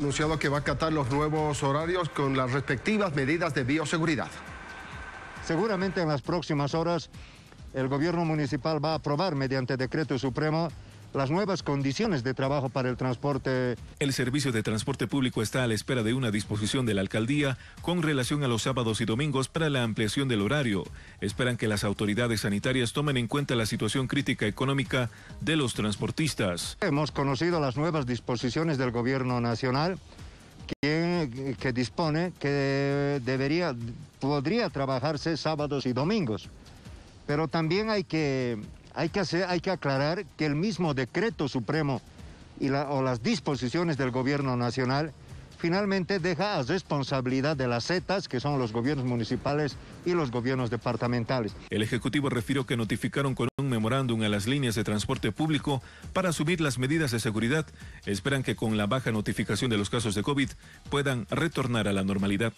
anunciado que va a acatar los nuevos horarios con las respectivas medidas de bioseguridad. Seguramente en las próximas horas el gobierno municipal va a aprobar mediante decreto supremo las nuevas condiciones de trabajo para el transporte. El servicio de transporte público está a la espera de una disposición de la alcaldía con relación a los sábados y domingos para la ampliación del horario. Esperan que las autoridades sanitarias tomen en cuenta la situación crítica económica de los transportistas. Hemos conocido las nuevas disposiciones del gobierno nacional que dispone que debería podría trabajarse sábados y domingos. Pero también hay que hay que, hay que aclarar que el mismo decreto supremo y o las disposiciones del gobierno nacional finalmente deja a responsabilidad de las zetas, que son los gobiernos municipales y los gobiernos departamentales. El Ejecutivo refirió que notificaron con un memorándum a las líneas de transporte público para asumir las medidas de seguridad. Esperan que con la baja notificación de los casos de COVID puedan retornar a la normalidad.